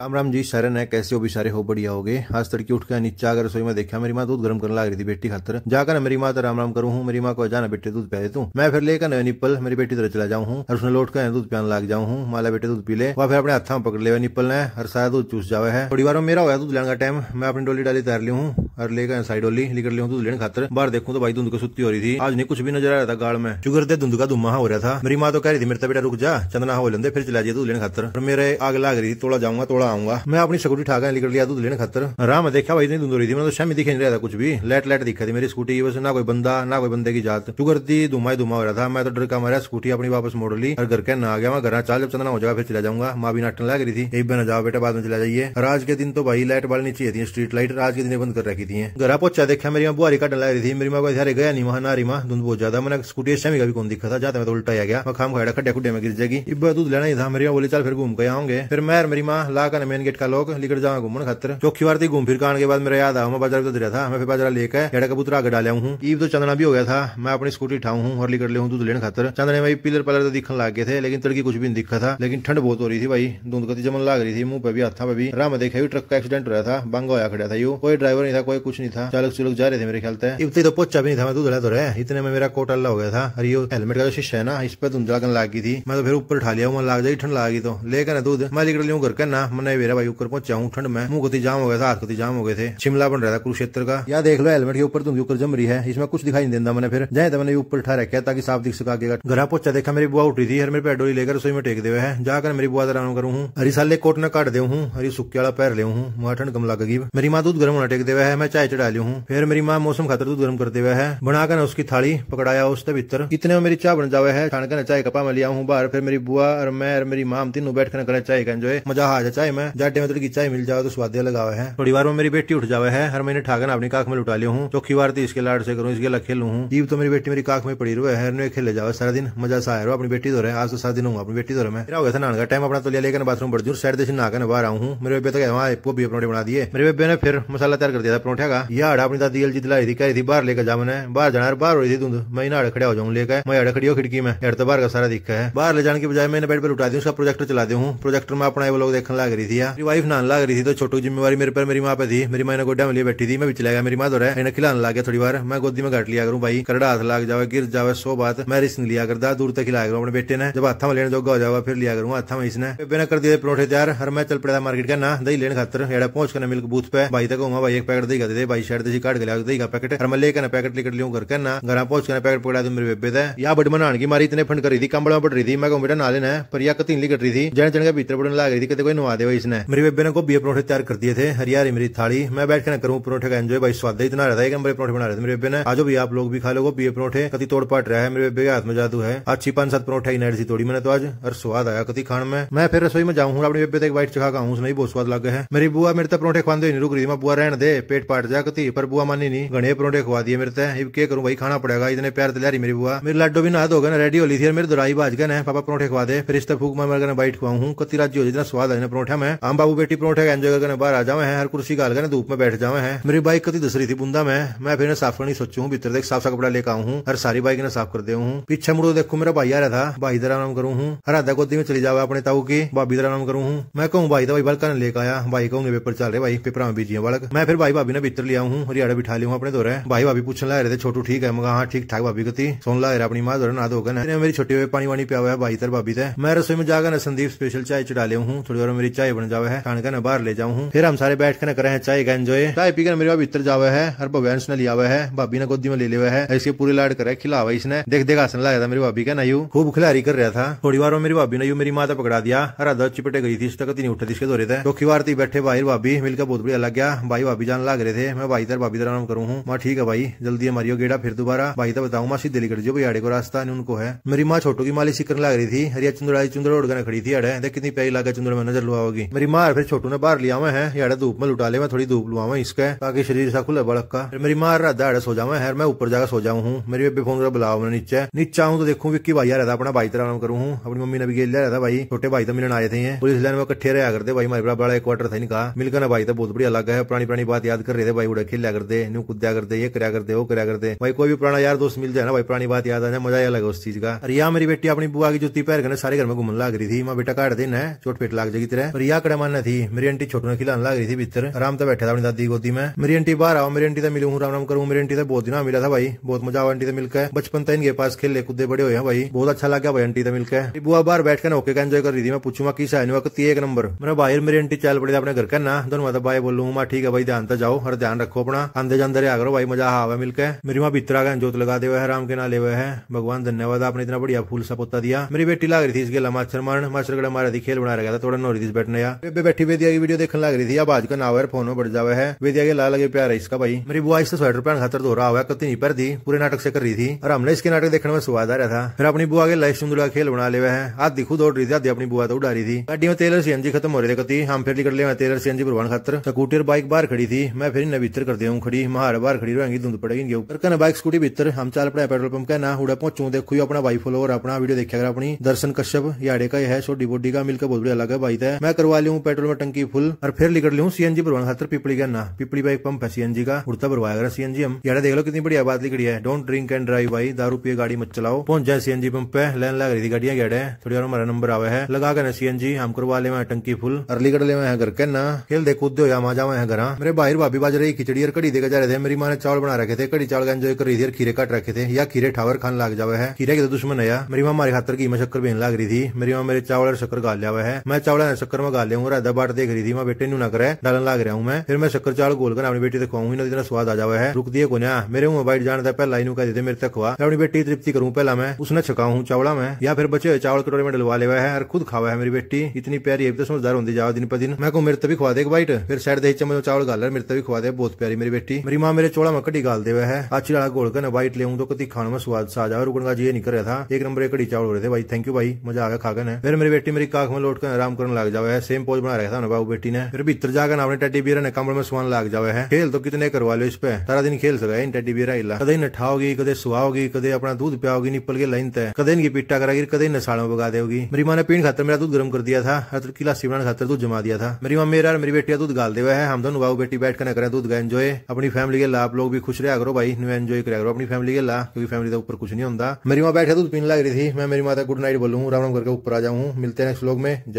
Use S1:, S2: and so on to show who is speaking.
S1: राम राम जी शरण है कैसे हो सारे हो बढ़िया हो गए आज तड़की उठ कर नीचा अगर रसोई में देखा मेरी माँ दूध गर्म करने लग रही थी बेटी खातर जाकर मेरी माँ तो राम राम करूँ मेरी माँ को जाना बेटे दूध पिया तू मैं फिर लेकर नवे निपल मेरी बेटी तरह चला जाऊँ और उसने लौट कर दूध पियान लग जाऊ हूँ माला बेटे दूध पी ले वह फिर अपने हाथों में पकड़ ले निपल ने हर सारा दूध चूस जावे है थोड़ी बार मेरा हुआ दूध लेने का टाइम मैं अपनी डोली डाली तैर ली हूँ अरे लेकर साइड वाली लेकर ले दूध लेने खातर बाहर देखूं तो भाई धुंध सुती हो रही थी आज नहीं कुछ भी नजर आ रहा था गाड़ में चुगरते धुंध का धुमा हो रहा था मेरी माँ तो कह रही थी मेरे बेटा रुक जा चंदना हो लेते फिर चला जाए दूध लेने खातर मेरे आग लाग रही थी तोड़ा जाऊंगा तोड़ा आऊंगा मैं अपनी स्कूटी ठाकर लेकर लिया तो दूध लेने खातर राम देखा भाई इतनी धुंध रही थी मैं तो शामी दिखे नहीं रहा था कुछ भी लाइट लाइट दिखा थी मेरी स्कूटी बस ना कोई बंदा ना कोई बंदे की जात चुगरती धुमा ही धुमा हो रहा था मैं तो डर का मारा स्कूटी अपनी वापस मोड़ ली और घर के ना आ गया मैं घर चाल जब चंदना हो जाएगा फिर चला जाऊंगा माँ भी नाटन लग रही थी एक बार जाओ बेटा बाद में चला जाइए और आज के दिन तो भाई लाइट वाली नहीं चाहिए थी स्ट्रीट लाइट आज के दिन बंद कर रखी थी घर पोचा देखा मेरी माँ बुआरी काटन लग रही थी मेरी माँ को गया नहीं वहां नारी मां धुंध बहुत ज्यादा मैंने स्कूटी शामी का भी कौन दिखा था जाते मैं तो उल्टा आ गया मैं खाम खाड़ा खड्डे खुडे में गिर जाएगी इब्बा दूध लेना ही था मेरी माँ बोली चल फिर घूम के आऊंगे फिर मैं मेरी माँ ला कर मेन गेट का लोग लिखकर जाऊँ घूमने खतर चौकी वार थी घूम फिर आने के बाद मेरा याद आया मैं बाजार में था मैं फिर बाजार लेकर हेड़ा कबूतर आगे डाले हूँ ईब तो चंदना भी हो गया था मैं अपनी स्कूटी उठाऊ हूँ और लिखकर ले दूध लेने खतर चंदने में पिलर पलर तो दिखने लग गए थे लेकिन तड़की कुछ भी नहीं दिखा था लेकिन ठंड बहुत हो रही थी भाई धुंध कति जमन लग रही थी मुंह पर भी हाथ था भी राम देखा ट्रक का एक्सीडेंट हो रहा था बंगा होया खड़ा था यू कोई ड्राइवर नहीं था कोई कोई कुछ नहीं था चालक चुलक जा रहे थे मेरे ख्याल से इतने तो पोचा भी नहीं था मैं तो इतने में मेरा कोट अल्ला हो गया था अरे हेलमेट का जो शीशा है ना इस पर धुंधला गन लागी थी मैं तो फिर ऊपर उठा लिया मैं लाग जाए ठंड लागी तो लेकर दूध मैं लिख लू घर ना मैंने मेरा भाई ऊपर पहुंचा हूँ ठंड में मुंह गति तो जाम हो गया था हाथ गति तो जाम हो गए थे शिमला बन रहा था कुरुक्षेत्र का या देख लो हेलमेट के ऊपर तुम तो ऊपर जम रही है इसमें कुछ दिखाई नहीं देता मैंने फिर जाए तो मैंने ऊपर उठा रखा ताकि साफ दिख सका आगे घर पहुंचा देखा मेरी बुआ उठी थी हर मेरे डोली लेकर उसे में टेक देवे है जाकर मेरी बुआ आराम करू हूँ हरी साले कोट ना काट दे हूँ हरी सुक्के वाला पैर ले हूँ ठंड कम लग गई मेरी माँ दूध गर्म होना टेक दे है मैं चाय चढ़ा लियो हूँ फिर मेरी माँ मौसम खातर दूध गर्म करते हुए है बनाकर उसकी थाली पकड़ाया उसके भीतर इतने में मेरी चाय बन जावे है छानकर चाय कपा में लिया हूँ बाहर फिर मेरी बुआ और मैं और मेरी माम तीनों बैठ कर करें चाय का एंजॉय मजा आ जाए चाय में जाटे में तड़की चाय मिल जाओ तो स्वादिया लगावे है थोड़ी बार में मेरी बेटी उठ जावे है हर महीने ठाकन अपनी काख में लुटा लियो हूँ चौकी बार थी तो इसके लाड से करूँ इसके ला खेलू हूँ जीव तो मेरी बेटी मेरी काख में पड़ी रही है खेले जाओ सारा दिन मजा सा आया अपनी बेटी धोरे तो आज तो सारा दिन हूँ अपनी बेटी धोरे तो मैं हो गया नान का टाइम अपना तो लेकर बाथरूम बढ़ जाऊँ साइड देश नहा बाहर आऊँ मेरे बेबे तो वहाँ भी अपने बना दिए मेरे बेबे ने फिर मसाला तैयार कर दिया था उठेगा या हड़ा अपनी दादी एलजी दिलाई थी कह थी बाहर लेकर जा मैंने बाहर जाना बाहर तो। हो रही थी तुम मैं ना खड़ा हो जाऊँ लेकर मैं हड़ा खड़ी हो खिड़की में हेड तो बाहर का सारा दिखा है बाहर ले जाने के बजाय मैंने बेड पर उठा दी उसका प्रोजेक्टर चला दू प्रोजेक्टर में अपना लोग देखने लग रही थी मेरी वाइफ नान लग रही थी तो छोटी जिम्मेवारी मेरे पर मेरी माँ पे थी मेरी माँ ने गोड्डा में लिए बैठी थी मैं भी चलाया मेरी माँ दो रहा है खिलाने लग गया थोड़ी बार मैं गोदी में घट लिया करूँ भाई करड़ा हाथ लाग जावे गिर जाए सो बात मैं रिस्क लिया करता दूर तक खिला करूँ अपने बेटे ने जब हाथा में लेने जोगा हो जावा फिर लिया करूँ हाथा में इसने बेबे ने कर दिए परोठे तैयार हर मैं चल पड़ा मार्केट का ना दही लेने खातर हेड़ा पहुंच कर मिल्क बूथ पे भाई तक उमा भाई एक पैकेट देगा दे भाई शर्ट देसी काट के लिया दही पैकेट हर मल्ले कहना पैकेट लेकर लियो कर कहना घर पहुंच के पैकेट पकड़ा दे मेरे बेबे थे या बड़ बनाने की मारी इतने फंड करी थी कंबल में पड़ रही थी मैं बेटा ना लेना पर या कतीन ली कट रही थी जन जन के भीतर पड़ने लग रही थी कहते कोई नवा दे भाई इसने मेरे बेबे ने को गोभी परोठे तैयार कर दिए थे हरियारी मेरी थाली मैं बैठ के ना करूँ परोठे का एंजॉय भाई स्वाद इतना रहता है कि मेरे परोठे बना रहे थे मेरे बेबे ने आज भी आप लोग भी खा लो गोभी परोठे कति तोड़ पाट रहा है मेरे बेबे के हाथ में जादू है अच्छी पांच सात परोठे ही नाइट सी तोड़ी मैंने तो आज और स्वाद आया कति खान में मैं फिर रसोई में जाऊँ अपने बेबे तक वाइट चखा का खाऊँ उसने बहुत स्वाद लगा है मेरी बुआ मेरे तो परोठे खाते नहीं रुक रही मैं बुआ रहने दे पेट पेट पाट जा कती पर बुआ मानी नहीं घने परोठे खुआ दिए मेरे तय अब करूँ भाई खाना पड़ेगा इतने प्यार तैयारी मेरी बुआ मेरे लाडो भी नहा धोगे ना रेडी हो ली थी मेरे दुराई बाज गए पापा परोठे खुआ दे फिर इस फूक मैं मरकर बाइट खुआ हूँ कती राज्य हो जितना स्वाद है परोठा में आम बाबू बेटी परोठे का एंजॉय करके बाहर आ जावे हैं हर कुर्सी का अलग धूप में बैठ जावे हैं मेरी बाइक कती दूसरी थी बूंदा में मैं फिर साफ करनी सोचू हूँ भीतर देख साफ सा कपड़ा लेकर आऊ हूँ हर सारी बाइक ने साफ कर दे हूँ पीछे मुड़ो देखो मेरा भाई आ रहा था भाई दरा नाम करूँ हूँ हर आधा गोदी में चली जावा अपने ताऊ की भाभी दरा नाम करूँ हूँ मैं कहूँ भाई तो भाई बल्कि लेकर आया भाई कहूंगे पेपर चल रहे भाई पेपर में बीजिए बड़क मैं फिर भाई भाभी मैंने भीतर लिया हूँ हरियाणा बिठा लिया अपने दौरे भाई भाभी पूछने लाए रहे थे छोटू ठीक है मगा हाँ ठीक ठाक भाभी गति सुन ला रहा अपनी माँ दौरे ना धोगन मेरी छोटी हुए पानी वानी पिया हुआ भाई तर भाभी थे मैं रसोई में जाकर संदीप स्पेशल चाय चढ़ा लिया हूँ थोड़ी देर मेरी चाय बन जावे है खान का बाहर ले जाऊ फिर हम सारे बैठ कर करे हैं चाय का एंजॉय चाय कर मेरे भाभी इतर जावा है और भवैंस ने लिया हुआ है भाभी ने गोदी में ले लिया है ऐसे पूरे लाड करे खिला हुआ इसने देख देख आसन लाया था मेरी भाभी का नयू खूब खिलाड़ी कर रहा था थोड़ी बार मेरी भाभी ने यू मेरी माता पकड़ा दिया हरा आधा चिपटे गई थी इस तक नहीं उठे इसके दौरे थे तो खिवारती बैठे भाई भाभी मिलकर बहुत बढ़िया लग गया भाई भाभी जान लग करे थे मैं भाई तार भाभी आराम करूँ हूँ माँ ठीक है भाई जल्दी है मारियो गेड़ा फिर दोबारा भाई तो बताऊँ माँ सीधे कर जो भाई आड़े को रास्ता नहीं उनको है मेरी माँ छोटो की मालिश करने लग रही थी हरिया चुंदड़ा चुंदड़ा उड़कर खड़ी थी अड़े देख कितनी प्यारी लागे चुंदड़ में नजर लुआ मेरी माँ फिर छोटू ने बाहर लिया हुआ है याड़ा धूप में लुटा ले मैं थोड़ी धूप लुआ इसका ताकि शरीर सा खुले बड़क का मेरी माँ राधा अड़े सो जावा है मैं ऊपर जाकर सो जाऊँ हूँ मेरी बेबी फोन कर बुलाओ मैं नीचे नीचे आऊँ तो देखूँ विक्की भाई रहता अपना भाई तरह नाम करूँ अपनी मम्मी ने भी गेल रहता भाई छोटे भाई तो मिलने आए थे पुलिस लाइन में इकट्ठे रहा करते भाई मेरे बड़ा एक क्वार्टर था इनका मिलकर ना भाई तो बहुत बढ़िया अलग है पुरानी पुरानी बात याद कर रहे थे भाई उड़े खेलिया करते न्यू कुद्या करते ये करा करते वो करा करते भाई कोई भी पुराना यार दोस्त मिल जाए ना भाई पुरानी बात याद आ जाए मजा अलग उस चीज का और यहाँ मेरी बेटी अपनी बुआ की जुती पैर करने सारे घर में घूमने लग रही थी मैं बेटा काट दिन है चोट पेट लाग जाएगी तेरे और यहाँ कड़ा मानना थी मेरी आंटी छोटो ने खिलान लग रही थी भीतर आराम से बैठा था अपनी दादी गोदी में मेरी आंटी बाहर आओ मेरी आंटी से मिलू राम राम करूँ मेरी आंटी से बहुत दिन मिला था भाई बहुत मजा आवा आंटी से मिलकर बचपन तक इनके पास खेले कुदे बड़े हुए भाई बहुत अच्छा लगा भाई आंटी से मिलकर बुआ बाहर बैठ कर नौके का एंजॉय कर रही थी मैं पूछूंगा किस है एक नंबर मेरा बाहर मेरी आंटी चल पड़ी अपने घर का ना दोनों माता भाई बोलूँ मैं ठीक है भाई ध्यान तो जाओ हर ध्यान रखो अपना आंदे जानते रहा करो भाई मजा आवे मिलके मेरी माँ भीतरा का जोत लगा दे है राम के ना ले हुए है भगवान धन्यवाद आपने इतना बढ़िया फूल सा पोता दिया मेरी बेटी लाग रही थी इसके मास्टर मारन माचर कड़ा मारा थी खेल बना रखा था थोड़ा नोरी थी बैठने या बैठी वेदिया की वीडियो देखने लग रही थी अब आज का नावर फोन में बढ़ जावे है वेदिया के ला लगे प्यार है इसका भाई मेरी बुआ इस स्वेटर पहन खातर धो रहा हुआ कति पर थी पूरे नाटक से कर रही थी और हमने इसके नाटक देखने में स्वाद आ रहा था फिर अपनी बुआ के लाइफ सुंदर खेल बना ले है आज दिखू दौड़ रही थी आधी अपनी बुआ तो उड़ा रही थी गाड़ी में तेलर सी खत्म हो रही थी हम फिर निकल ले तेलर सीएनजी भरवान खतर स्कूटी और बाइक बाहर खड़ी थी मैं फिर इन्हें भीतर कर दे खड़ी हमारे बार खड़ी रहेंगी धुंध पड़ेगी इनके ऊपर कहना बाइक स्कूटी भीतर हम चल पड़े पेट्रोल पंप कहना ना हुड़ा पहुंचू देखो अपना वाइफ फॉलो और अपना वीडियो देखा कर अपनी दर्शन कश्यप याडे का है छोटी बोडी का मिलकर बहुत बड़ी अलग है भाई है मैं करवा लू पेट्रोल में टंकी फुल और फिर लिखर लू सी सीएनजी भरवाना खातर पिपड़ी कहना ना पिपड़ी बाइक पंप है सीएनजी का उड़ता भरवाया अगर सीएनजी हम यार देख लो कितनी बढ़िया बात लिखी है डोंट ड्रिंक एंड ड्राइव भाई दारू पिए गाड़ी मत चलाओ पहुंच जाए सीएनजी पंप है लाइन लग रही थी गाड़िया गेड़े थोड़ी और हमारा नंबर आवा है लगा कर सीएनजी हम करवा ले टंकी फुल अर्ली कर ले घर के ना खेल देखो उद्योग यहाँ जावा घर मेरे बाहर भाभी बाज रही खिचड़ी और कड़ी देखा जा रहे थे मेरी माँ ने चावल बना रखे थे कड़ी चावल का एंजॉय कर रही थी खीरे काट रखे थे या खीरे ठावर खान लग जावे है खीरे के तो दुश्मन है मेरी माँ मारे खातर की मैं शक्कर बेन लाग रही थी मेरी माँ मेरे चावल और शक्कर गाल हुआ है मैं चावल और शक्कर में गाल हूँ राधा बाट देख रही थी मैं बेटे नू ना करे डालन लाग रहा हूँ मैं फिर मैं शक्कर चावल गोल कर अपनी बेटी तक खाऊंगी इतना स्वाद आ जावा है रुक दिए को ना मेरे मुँह बाइट जाने था पहला इन कह देते मेरे तक हुआ अपनी बेटी तृप्ति करूँ पहला मैं उसने छकाऊ चावल में या फिर बचे चावल कटोरे में डलवा लेवा है और खुद खावा है मेरी बेटी इतनी प्यारी अभी तो समझदार होती जाओ दिन पर दिन मैं को मिर्त भी खुवा दे बाइट फिर साइड दही चम्मच चावल गाल मिर्त भी खवा दे बहुत प्यारी मेरी बेटी मेरी माँ मेरे चोला में कड़ी गाल देवे है अच्छी लड़ा गोल कर वाइट ले तो कति खाने में स्वाद सा जाए रुकन का जी नहीं कर रहा था एक नंबर एक कड़ी चावल हो रहे थे भाई थैंक यू भाई मजा आ गया खाकर है फिर मेरी बेटी मेरी काख में लौट कर आराम करने लग जाए सेम पोज बना रहा था बाबू बेटी ने फिर भीतर जाकर अपने टेडी बियर ने कमर में सुन लग जाए है खेल तो कितने करवा लो इस पे सारा दिन खेल सका इन टेडी बियर इला कदे नठाओगी कदे सुहाओगी कद अपना दूध पियाओगी निपल के लाइन तय कदे इनकी पिट्टा करागी कद इन साड़ों बगा देगी मेरी माँ ने पीण खातर मेरा दूध गर्म कर दिया था हर किला बनाने खातर दूध जमा दिया था मेरी माँ मेरा मेरी बेटिया दूध गाल देवे है हम दोनों बाबू बेटी बैठ कर करें दूध का एंजॉय अपनी फैमिली के ला आप लोग भी खुश रहा करो भाई न्यू एंजॉय करा करो अपनी फैमिली के ला क्योंकि फैमिली के तो ऊपर कुछ नहीं होता मेरी माँ बैठे दूध पीने लग रही थी मैं मेरी माता गुड नाइट बोलूँ राम राम करके ऊपर आ जाऊँ मिलते हैं नेक्स्ट लोग में